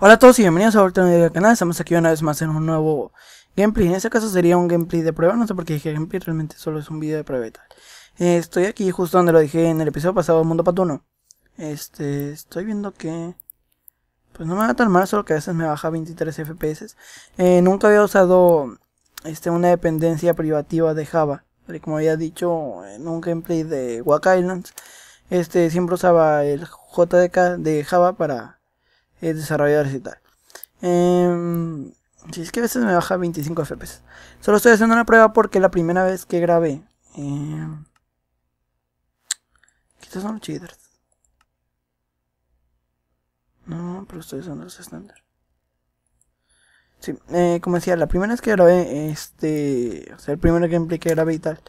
Hola a todos y bienvenidos a otro video del canal, estamos aquí una vez más en un nuevo gameplay, en este caso sería un gameplay de prueba, no sé por qué dije gameplay, realmente solo es un video de prueba y tal. Eh, estoy aquí justo donde lo dije en el episodio pasado de Mundo Patuno. Este, estoy viendo que... Pues no me va tan mal, solo que a veces me baja 23 FPS. Eh, nunca había usado este, una dependencia privativa de Java, como había dicho en un gameplay de Wack Islands. Este, siempre usaba el JDK de Java para eh, desarrolladores y tal. Em, si es que a veces me baja 25 FPS. Solo estoy haciendo una prueba porque la primera vez que grabé. Em, quizás son los cheaters. No, pero estoy usando los estándar. Sí, eh, como decía, la primera vez que grabé, este, o sea, el primero gameplay que grabé y tal,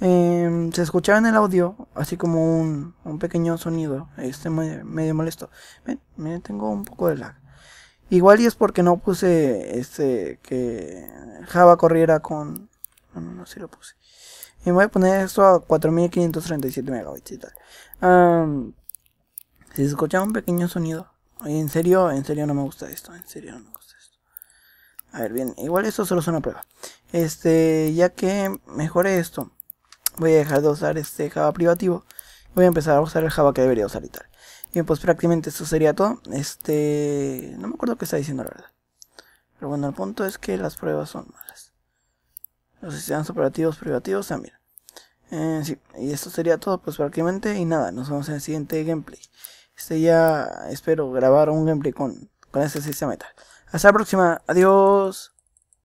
Em, se escuchaba en el audio así como un, pequeño sonido, este medio molesto. Ven, me tengo un poco de lag. Igual y es porque no puse este que Java corriera con no, no, no, sí lo puse. Y voy a poner esto a 4537 megabytes y tal. se escuchaba un pequeño sonido. En serio, en serio no me gusta esto. En serio no me gusta esto. A ver, bien. Igual esto solo es una prueba. Este, ya que mejore esto voy a dejar de usar este Java privativo. Voy a empezar a usar el Java que debería usar y tal. Bien, pues prácticamente esto sería todo. Este... No me acuerdo qué está diciendo la verdad. Pero bueno, el punto es que las pruebas son malas. Los sistemas operativos privativos también. Eh, sí, y esto sería todo pues prácticamente. Y nada, nos vemos en el siguiente gameplay. Este ya espero grabar un gameplay con, con este sistema y tal. Hasta la próxima. Adiós.